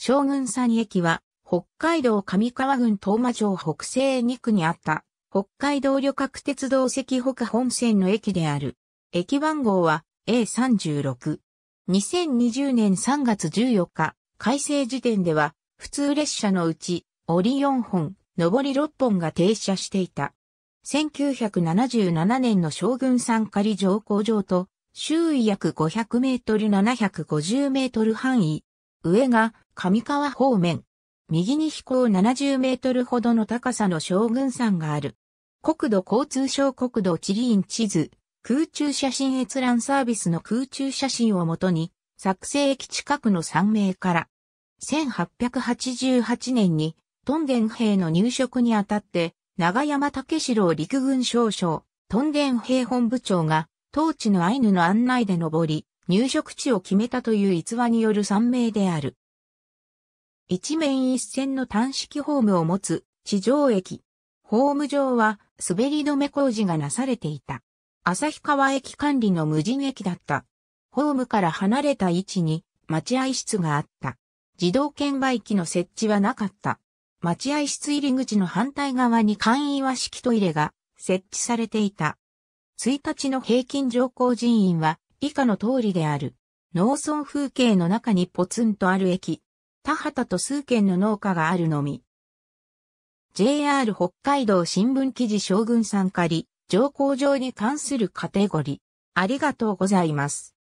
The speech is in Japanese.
将軍山駅は、北海道上川郡東馬町北西2区にあった、北海道旅客鉄道赤北本線の駅である。駅番号は A36。2020年3月14日、改正時点では、普通列車のうち、折4本、上り6本が停車していた。1977年の将軍山仮乗降場と、周囲約500メートル750メートル範囲、上が上川方面。右に飛行70メートルほどの高さの将軍山がある。国土交通省国土地理院地図、空中写真閲覧サービスの空中写真をもとに、作成駅近くの山名から、1888年に、トンデン兵の入植にあたって、長山武四郎陸軍少将、トンデン兵本部長が、当地のアイヌの案内で登り、入植地を決めたという逸話による三名である。一面一線の単式ホームを持つ地上駅。ホーム上は滑り止め工事がなされていた。旭川駅管理の無人駅だった。ホームから離れた位置に待合室があった。自動券売機の設置はなかった。待合室入り口の反対側に簡易和式トイレが設置されていた。1日の平均乗降人員は以下の通りである。農村風景の中にポツンとある駅。田畑と数軒の農家があるのみ。JR 北海道新聞記事将軍さんかり、上皇上に関するカテゴリー。ありがとうございます。